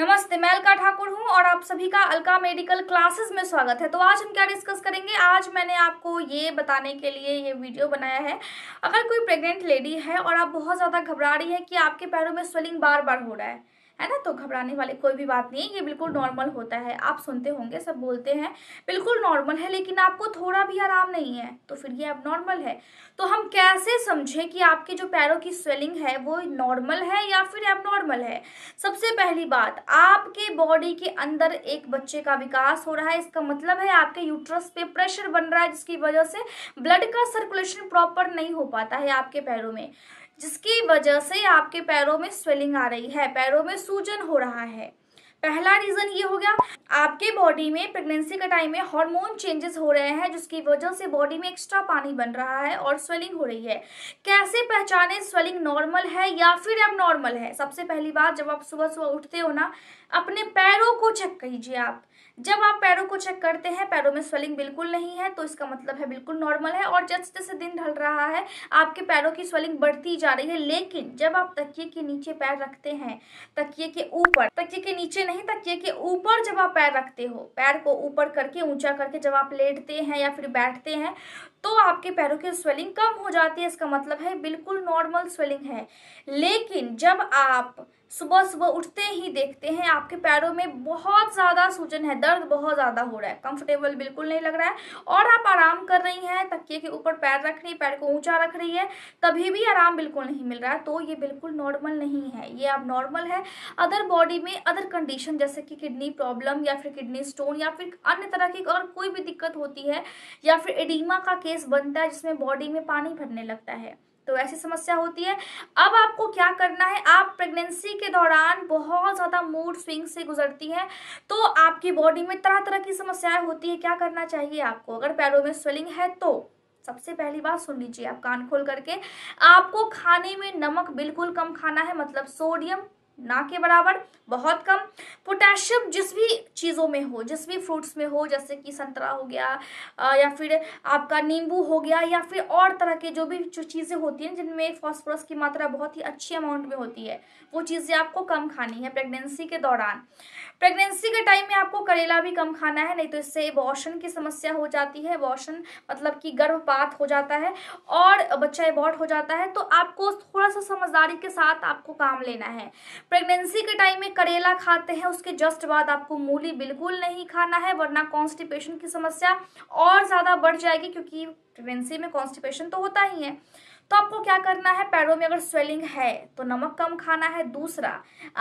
नमस्ते मैं अलका ठाकुर हूँ और आप सभी का अलका मेडिकल क्लासेस में स्वागत है तो आज हम क्या डिस्कस करेंगे आज मैंने आपको ये बताने के लिए ये वीडियो बनाया है अगर कोई प्रेग्नेंट लेडी है और आप बहुत ज़्यादा घबरा रही है कि आपके पैरों में स्वेलिंग बार बार हो रहा है है ना तो घबराने वाले कोई भी बात नहीं है ये बिल्कुल नॉर्मल होता है आप सुनते होंगे सब बोलते हैं बिल्कुल नॉर्मल है लेकिन आपको थोड़ा भी आराम नहीं है तो फिर ये अब नॉर्मल है तो हम कैसे समझें कि आपके जो पैरों की स्वेलिंग है वो नॉर्मल है या फिर एबनॉर्मल है सबसे पहली बात आपके बॉडी के अंदर एक बच्चे का विकास हो रहा है इसका मतलब है आपके यूट्रस पे प्रेशर बन रहा है जिसकी वजह से ब्लड का सर्कुलेशन प्रॉपर नहीं हो पाता है आपके पैरों में जिसकी वजह से आपके पैरों में स्वेलिंग आ रही है पैरों में सूजन हो रहा है पहला रीज़न ये हो गया आपके बॉडी में प्रेगनेंसी के टाइम में हार्मोन चेंजेस हो रहे हैं जिसकी वजह से बॉडी में एक्स्ट्रा पानी बन रहा है और स्वेलिंग हो रही है कैसे पहचाने स्वेलिंग नॉर्मल है या फिर अब नॉर्मल है सबसे पहली बात जब आप सुबह सुबह उठते हो ना अपने पैरों को चेक कीजिए आप जब आप पैरों को चेक करते हैं पैरों में स्वेलिंग बिल्कुल नहीं है तो इसका मतलब है बिल्कुल नॉर्मल है और जैसे जैसे दिन ढल रहा है आपके पैरों की स्वेलिंग बढ़ती जा रही है लेकिन जब आप तकिए के नीचे पैर रखते हैं तकिए के ऊपर तकिए के नीचे नहीं नहीं तकिए के ऊपर जब आप पैर रखते हो पैर को ऊपर करके ऊंचा करके जब आप लेटते हैं या फिर बैठते हैं तो आपके पैरों की स्वेलिंग कम हो जाती है इसका मतलब है बिल्कुल नॉर्मल स्वेलिंग है लेकिन जब आप सुबह सुबह उठते ही देखते हैं आपके पैरों में बहुत ज़्यादा सूजन है दर्द बहुत ज़्यादा हो रहा है कंफर्टेबल बिल्कुल नहीं लग रहा है और आप आराम कर रही हैं तकिए के ऊपर पैर रख रही है पैर को ऊंचा रख रही है तभी भी आराम बिल्कुल नहीं मिल रहा है तो ये बिल्कुल नॉर्मल नहीं है ये अब नॉर्मल है अदर बॉडी में अदर कंडीशन जैसे कि किडनी प्रॉब्लम या फिर किडनी स्टोन या फिर अन्य तरह की और कोई भी दिक्कत होती है या फिर एडिमा का केस बनता है जिसमें बॉडी में पानी भरने लगता है तो ऐसी समस्या होती है अब आपको क्या करना है आप प्रेगनेंसी के दौरान बहुत ज़्यादा मूड स्विंग से गुजरती हैं तो आपकी बॉडी में तरह तरह की समस्याएं होती है क्या करना चाहिए आपको अगर पैरों में स्वेलिंग है तो सबसे पहली बात सुन लीजिए आप कान खोल करके आपको खाने में नमक बिल्कुल कम खाना है मतलब सोडियम ना के बराबर बहुत कम पोटेशियम जिस भी चीज़ों में हो जिस भी फ्रूट्स में हो जैसे कि संतरा हो गया या फिर आपका नींबू हो गया या फिर और तरह के जो भी जो चीज़ें होती हैं जिनमें फॉस्फोरस की मात्रा बहुत ही अच्छी अमाउंट में होती है वो चीज़ें आपको कम खानी है प्रेगनेंसी के दौरान प्रेगनेंसी के टाइम में आपको करेला भी कम खाना है नहीं तो इससे वोशन की समस्या हो जाती है वोशन मतलब कि गर्भपात हो जाता है और बच्चा एबॉर्ट हो जाता है तो आपको थोड़ा सा समझदारी के साथ आपको काम लेना है प्रेगनेंसी के टाइम में करेला खाते हैं उसके जस्ट बाद आपको मूली बिल्कुल नहीं खाना है वरना कॉन्स्टिपेशन की समस्या और ज़्यादा बढ़ जाएगी क्योंकि प्रेगनेंसी में कॉन्स्टिपेशन तो होता ही है तो आपको क्या करना है पैरों में अगर स्वेलिंग है तो नमक कम खाना है दूसरा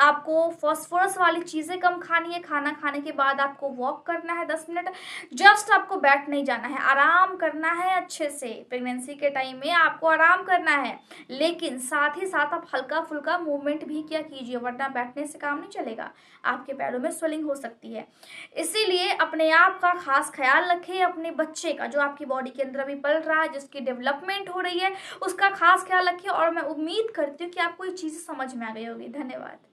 आपको फॉस्फोरस वाली चीज़ें कम खानी है खाना खाने के बाद आपको वॉक करना है दस मिनट जस्ट आपको बैठ नहीं जाना है आराम करना है अच्छे से प्रेगनेंसी के टाइम में आपको आराम करना है लेकिन साथ ही साथ आप हल्का फुल्का मूवमेंट भी क्या कीजिए वरना बैठने से काम नहीं चलेगा आपके पैरों में स्वेलिंग हो सकती है इसीलिए अपने आप का खास ख्याल रखें अपने बच्चे का जो आपकी बॉडी के अंदर अभी पल रहा है जिसकी डेवलपमेंट हो रही है उस उसका खास ख्याल रखिए और मैं उम्मीद करती हूँ कि आपको ये चीज़ें समझ में आ गई होगी धन्यवाद